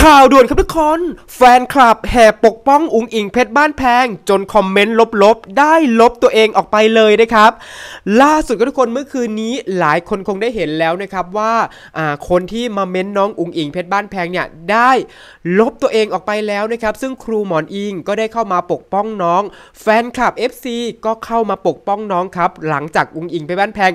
ข่าวด่วนครับทุกคนแฟนคลับแห่ปกป้องอุงอิงเพชรบ้านแพง จนคอมเมนต์ ลบ ๆ ได้ลบตัวเองออกไปเลยนะครับ ล่าสุดก็ทุกคนเมื่อคืนนี้หลายคนคงได้เห็นแล้วนะครับว่าคนที่มาเม้นน้องอุงอิงเพชรบ้านแพงเนี่ยได้ลบตัวเองออกไปแล้วนะครับซึ่งครูหมอนอิง ก็ได้เข้ามาปกป้องน้อง แฟนคลับ FC ก็เข้ามาปกป้องน้องครับหลังจากอุงอิงเพชรบ้านแพง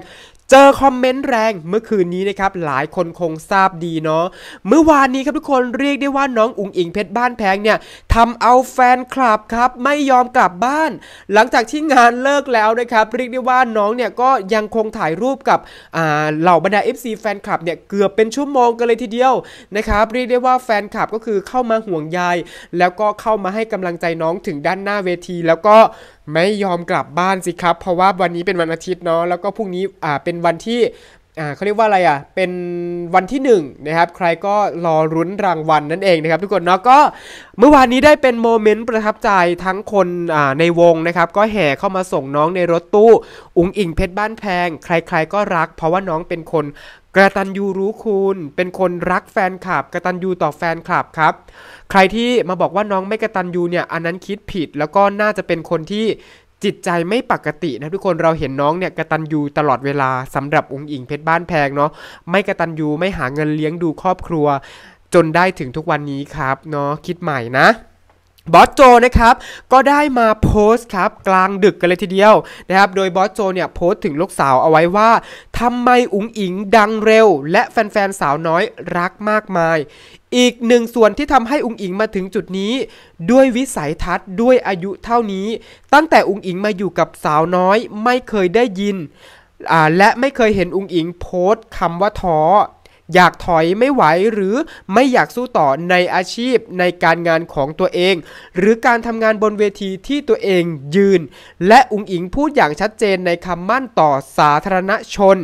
เจอคอมเมนต์แรงเมื่อคืนนี้นะครับ หลายคนคงทราบดีเนาะเมื่อวานนี้ครับทุกคนเรียกได้ว่าน้องอุ๋งอิงเพชรบ้านแพงเนี่ยทำเอาแฟนคลับครับ ไม่ยอมกลับบ้าน หลังจากที่งานเลิกแล้วนะครับเรียกได้ว่าน้องเนี่ยก็ยังคงถ่ายรูปกับเหล่าบรรดา FC แฟนคลับเนี่ยเกือบเป็นชั่วโมงกันเลยทีเดียวนะครับเรียกได้ว่าแฟนคลับก็คือเข้ามาห่วงใยแล้วก็เข้ามาให้กำลังใจน้องถึงด้านหน้าเวทีแล้วก็ไม่ยอมกลับบ้านสิครับ เพราะว่าวันนี้เป็นวันอาทิตย์เนาะ แล้วก็พรุ่งนี้ อ่า เป็นวันที่เขาเรียกว่าอะไรอ่ะเป็นวันที่1นนะครับใครก็รอรุ้นรางวัลนนั่นเองนะครับทุกคนเนาะก็เมื่อวานนี้ได้เป็นโมเมนต์ประทับใจทั้งคนในวงนะครับก็แห่เข้ามาส่งน้องในรถตู้อุ้งอิงเพชรบ้านแพง ใครๆ ก็รักเพราะว่าน้องเป็นคนกระตันยูรู้คุณเป็นคนรักแฟนคลับกระตันยูต่อแฟนคลับครับ ใครที่มาบอกว่าน้องไม่กระตันยูเนี่ยอันนั้นคิดผิดแล้วก็น่าจะเป็นคนที่จิตใจไม่ปกตินะทุกคนเราเห็นน้องเนี่ยกระตันยูตลอดเวลาสำหรับองค์อิงเพชรบ้านแพงเนาะไม่กระตันยูไม่หาเงินเลี้ยงดูครอบครัว จนได้ถึงทุกวันนี้ครับ เนาะคิดใหม่นะบอสโจนะครับก็ได้มาโพสต์ครับกลางดึกกันเลยทีเดียวนะครับโดยบอสโจเนี่ยโพสต์ถึงลูกสาวเอาไว้ว่า ทำไม อุ๋งอิงดังเร็ว และแฟนๆ สาวน้อยรักมากมาย อีกหนึ่งส่วนที่ทำให้ อุ๋งอิงมาถึงจุดนี้ด้วยวิสัยทัศน์ด้วยอายุเท่านี้ ตั้งแต่อุ๋งอิงมาอยู่กับสาวน้อย ไม่เคยได้ยิน และไม่เคยเห็น อุ๋งอิงโพสต์คำว่าท้ออยากถอยไม่ไหวหรือไม่อยากสู้ต่อในอาชีพในการงานของตัวเอง หรือการทำงานบนเวทีที่ตัวเองยืน และอุงอิงพูดอย่างชัดเจนในคำมั่นต่อสาธารณชน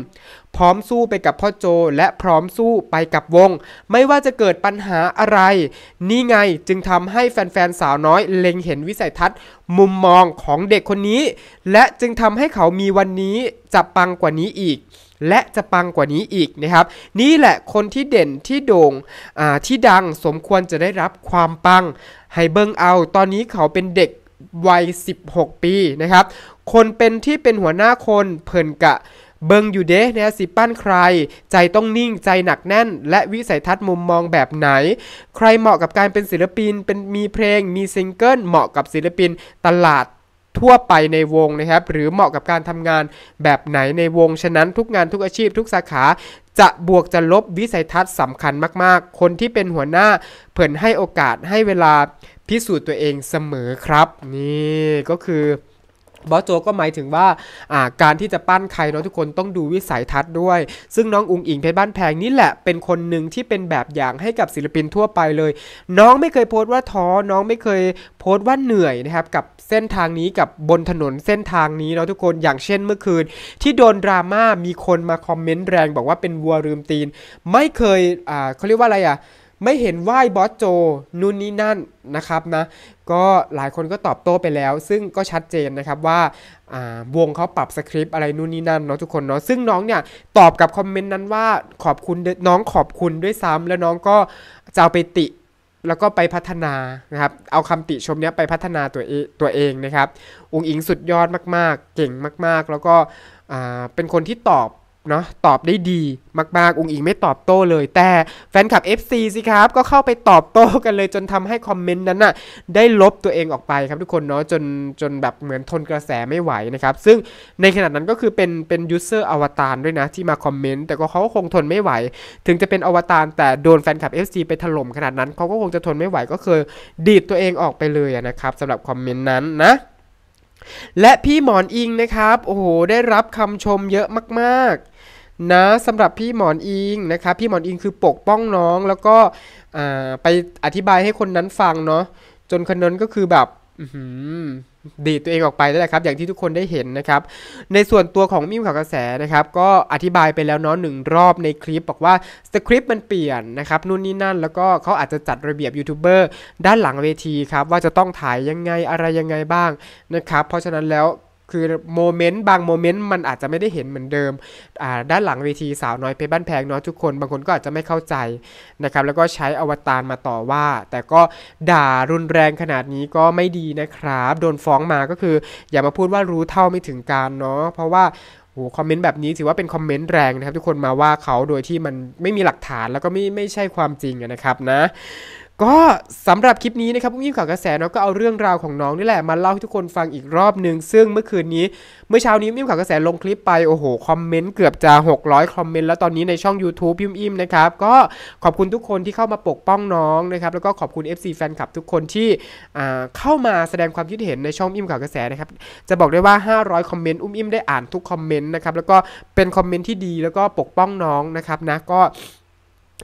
พร้อมสู้ไปกับพ่อโจ และพร้อมสู้ไปกับวง ไม่ว่าจะเกิดปัญหาอะไร นี่ไงจึงทำให้แฟนๆ สาวน้อยเล็งเห็นวิสัยทัศน์มุมมองของเด็กคนนี้ และจึงทำให้เขามีวันนี้จะปังกว่านี้อีก และจะปังกว่านี้อีกนะครับ นี่แหละคนที่เด่นที่โด่งที่ดังสมควรจะได้รับความปัง ให้เบิ้งเอา ตอนนี้เขาเป็นเด็กวัย 16 ปีนะครับ คนเป็นที่เป็นหัวหน้าคนเพิ่นกะเบิงอยู่เด้ นะสิปั้นใคร ใจต้องนิ่ง ใจหนักแน่น และวิสัยทัศน์มุมมองแบบไหน ใครเหมาะกับการเป็นศิลปิน เป็นมีเพลง มีซิงเกิล เหมาะกับศิลปินตลาดทั่วไปในวงนะครับ หรือเหมาะกับการทำงานแบบไหนในวง ฉะนั้น ทุกงานทุกอาชีพทุกสาขา จะบวกจะลบวิสัยทัศน์สำคัญมากๆ คนที่เป็นหัวหน้าเผื่อให้โอกาสให้เวลาพิสูจน์ตัวเองเสมอครับ นี่ก็คือบอสโจก็หมายถึงว่าการที่จะปั้นใครเนาะทุกคนต้องดูวิสัยทัศน์ด้วย ซึ่งน้องอุงอิงเพชรบ้านแพงนี่แหละเป็นคนหนึ่งที่เป็นแบบอย่างให้กับศิลปินทั่วไปเลย น้องไม่เคยโพสต์ว่าท้อ น้องไม่เคยโพสต์ว่าเหนื่อยนะครับกับเส้นทางนี้กับบนถนนเส้นทางนี้เนาะทุกคนอย่างเช่นเมื่อคืนที่โดนดราม่ามีคนมาคอมเมนต์แรงบอกว่าเป็นวัวลืมตีน ไม่เคยเขาเรียกว่าอะไรอ่ะไม่เห็นไหว้บอสโจ นู่นนี่นั่นนะครับนะก็หลายคนก็ตอบโต้ไปแล้ว ซึ่งก็ชัดเจนนะครับว่าวงเขาปรับสคริปต์อะไรนู่นนี่นั่นเนาะทุกคนเนาะซึ่งน้องเนี่ยตอบกับคอมเมนต์นั้นว่าขอบคุณน้องขอบคุณด้วยซ้ำ แล้วน้องก็จะเอาไปติแล้วก็ไปพัฒนานะครับเอาคำติชมเนี้ยไปพัฒนาตัวเองตัวเองนะครับองค์อิงสุดยอดมากๆ เก่งมากๆ แล้วก็เป็นคนที่ตอบเนาะตอบได้ดีมากๆองอิงไม่ตอบโต้เลย แต่แฟนคลับ FC สิครับก็เข้าไปตอบโต้กันเลยจนทำให้คอมเมนต์นั้นน่ะ ได้ลบตัวเองออกไปครับทุกคนเนาะจนจนแบบเหมือนทนกระแสไม่ไหวนะครับซึ่งในขณะนั้นก็คือเป็นเป็นยูเซอร์อวตารด้วยนะ ที่มาคอมเมนต์ แต่ก็เขาก็คงทนไม่ไหว ถึงจะเป็นอวตาร แต่โดนแฟนคลับ FC ไปถล่มขนาดนั้น เขาก็คงจะทนไม่ไหวก็คือ ดีดตัวเองออกไปเลยนะครับสำหรับคอมเมนต์นั้นนะและพี่หมอนอิงนะครับ โอ้โห ได้รับคำชมเยอะมากๆ นะสำหรับพี่หมอนอิงนะครับ พี่หมอนอิงคือปกป้องน้องแล้วก็ไปอธิบายให้คนนั้นฟังเนาะจนคนนั้นก็คือแบบดีตัวเองออกไปได้นแหละครับอย่างที่ทุกคนได้เห็นนะครับในส่วนตัวของมิวข่าวกระแสนะครับก็อธิบายไปแล้วเนาะหนึ่งรอบในคลิปบอกว่าสคริปต์มันเปลี่ยนนะครับนู่นนี่นั่น แล้วก็เขาอาจจะจัดระเบียบยูทูบเบอร์ด้านหลังเวทีครับว่าจะต้องถ่ายยังไงอะไรยังไงบ้างนะครับเพราะฉะนั้นแล้วคือโมเมนต์บางโมเมนต์มันอาจจะไม่ได้เห็นเหมือนเดิมด้านหลังเวทีสาวน้อยเพชรบ้านแพงเนาะทุกคนบางคนก็อาจจะไม่เข้าใจนะครับแล้วก็ใช้อวตารมาต่อว่า แต่ก็ด่ารุนแรงขนาดนี้ก็ไม่ดีนะครับ โดนฟ้องมาก็คือ อย่ามาพูดว่ารู้เท่าไม่ถึงการเนาะเพราะว่าโหคอมเมนต์แบบนี้ถือว่าเป็นคอมเมนต์แรงนะครับ ทุกคนมาว่าเขาโดยที่มันไม่มีหลักฐานแล้วก็ไม่ไม่ใช่ความจริงนะครับนะก็สำหรับคลิปนี้นะครับผู้ยิ่งข่าวกระแสเราก็เอาเรื่องราวของน้องนี่แหละมาเล่าให้ทุกคนฟังอีกรอบหนึ่งซึ่งเมื่อคืนนี้เมื่อเช้านี้พิมข่าวกระแสลงคลิปไปโอ้โหคอมเมนต์เกือบจะ600คอมเมนต์แล้วตอนนี้ในช่อง YouTube พิมอิ่มนะครับก็ขอบคุณทุกคนที่เข้ามาปกป้องน้องนะครับแล้วก็ขอบคุณ FC แฟนคลับทุกคนที่เข้ามาแสดงความคิดเห็นในช่องอิ่มข่าวกระแสนะครับจะบอกได้ว่า 500คอมเมนต์อุ้มอิ่มได้อ่านทุกคอมเมนต์นะครับแล้วก็เป็นคอมเมนต์ที่ดีแล้วก็ปกป้องน้องนะครับนะก็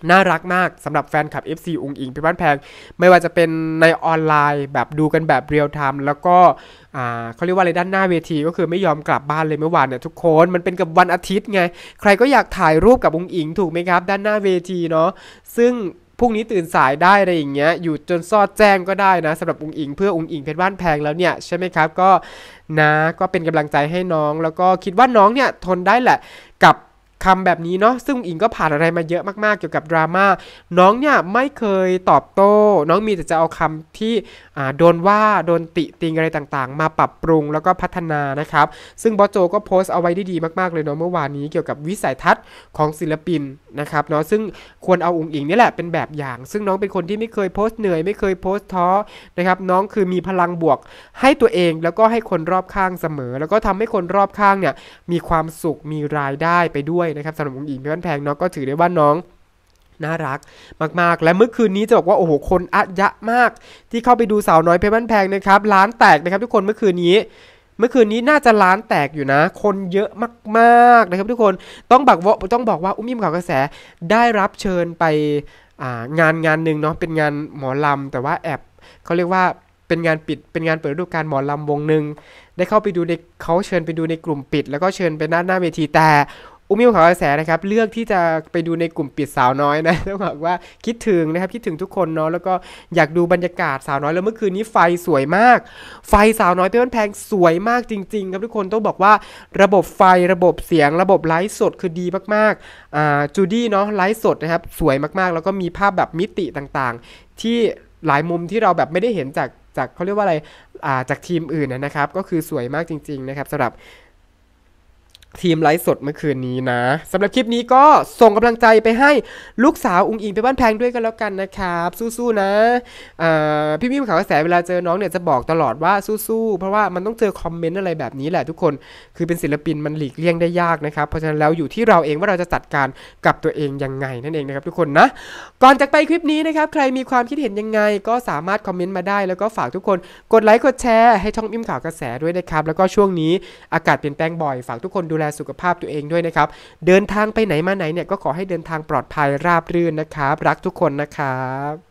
น่ารักมากสำหรับแฟนคลับ FC อุงอิงพ่บ้านแพง ไม่ว่าจะเป็นในออนไลน์แบบดูกันแบบเรียลไทม์แล้วก็เขาเรียกว่าอะไรด้านหน้าเวทีก็คือไม่ยอมกลับบ้านเลยเมื่อวานเนี่ยทุกคนมันเป็นกับวันอาทิตย์ไง ใครก็อยากถ่ายรูปกับอุงอิงถูกไหมครับ ด้านหน้าเวทีเนาะซึ่งพรุ่งนี้ตื่นสายได้อะไรอย่างเงี้ย อยู่จนซอดแจ้งก็ได้นะสำหรับอุงอิงเพื่ออุงอิงเพชรบ้านแพงแล้วเนี่ยใช่ไหมครับก็นะก็เป็นกำลังใจให้น้อง แล้วก็คิดว่าน้องเนี่ยทนได้แหละกับคำแบบนี้เนาะซึ่งอิงก็ผ่านอะไรมาเยอะมากๆเกี่ยวกับดราม่าน้องเนี่ยไม่เคยตอบโต้น้องมีแต่จะเอาคำที่โดนว่าโดนติติงอะไรต่างๆ มาปรับปรุงแล้วก็พัฒนานะครับ ซึ่งบอโจก็โพสต์เอาไว้ได้ดีมาก ๆเลยเนาะเมื่อวานนี้ เกี่ยวกับวิสัยทัศน์ของศิลปินนะครับเนาะซึ่งควรเอาอุงอิงนี่แหละเป็นแบบอย่าง ซึ่งน้องเป็นคนที่ไม่เคยโพสต์เหนื่อยไม่เคยโพสต์ท้อนะครับน้องคือมีพลังบวกให้ตัวเองแล้วก็ให้คนรอบข้างเสมอ แล้วก็ทำให้คนรอบข้างเนี่ยมีความสุขมีรายได้ไปด้วยนะครับสำหรับองค์หญิงเพชรแพงเนาะก็ถือได้ว่าน้องน่ารักมากๆ และเมื่อคืนนี้จะบอกว่าโอ้โหคนอัดยะมาก ที่เข้าไปดูสาวน้อยเพชรแพงนะครับ ร้านแตกนะครับทุกคนเมื่อคืนนี้ เมื่อคืนนี้น่าจะร้านแตกอยู่นะ คนเยอะมากๆนะครับทุกคนต้องบอกว่าต้องบอกว่าอุ้มยิ้มข่าวกระแสได้รับเชิญไปงานงานหนึ่งเนาะเป็นงานหมอลำแต่ว่าแอบเขาเรียกว่าเป็นงานปิดเป็นงานเปิดฤดูกาลหมอลำวงหนึ่งได้เข้าไปดูในเขาเชิญ ไปดูในกลุ่มปิด แล้วก็เชิญไปหน้าหน้าเวทีแต่อุมิวขอกระแสนะครับ เลือกที่จะไปดูในกลุ่มปิดสาวน้อยนะต้องบอกว่าคิดถึงนะครับคิดถึงทุกคนเนาะแล้วก็อยากดูบรรยากาศสาวน้อยแล้วเมื่อคืนนี้ไฟสวยมาก ไฟสาวน้อยเป็นวันแพงสวยมากจริง ๆ ครับทุกคนต้องบอกว่าระบบไฟระบบเสียง ระบบไลฟ์สดคือดีมากๆจูดี้เนาะไลฟ์สดนะครับสวยมากๆแล้วก็มีภาพแบบมิติต่างๆ ที่หลายมุมที่เราแบบไม่ได้เห็นจากจากเขาเรียกว่าอะไรจากทีมอื่นนะครับ ก็คือสวยมากจริง ๆนะครับสำหรับทีมไลฟ์สดเมื่อคืนนี้นะสำหรับคลิปนี้ก็ส่งกำลังใจไปให้ลูกสาว อุงอิงไปบ้านแพงด้วยกันแล้วกันนะครับสู้ ๆ นะพี่พี่ข่าวกระแสเวลาเจอน้องเนี่ยจะบอกตลอดว่าสู้ ๆ เพราะว่ามันต้องเจอคอมเมนต์อะไรแบบนี้แหละทุกคน คือเป็นศิลปินมันหลีกเลี่ยงได้ยากนะครับ เพราะฉะนั้นแล้วอยู่ที่เราเองว่าเราจะจัดการกับตัวเองยังไงนั่นเองนะครับทุกคนนะก่อนจากไปคลิปนี้นะครับใครมีความคิดเห็นยังไงก็สามารถคอมเมนต์มาได้ แล้วก็ฝากทุกคนกดไลค์กดแชร์ให้ช่องอิ่มข่าวกระแสด้วยนะครับแล้วก็ช่วงนี้อากาศเปลี่ยนแปลงบ่อยฝากทุกคนดูแลสุขภาพตัวเองด้วยนะครับ เดินทางไปไหนมาไหนเนี่ยก็ขอให้เดินทางปลอดภัยราบรื่นนะครับ รักทุกคนนะครับ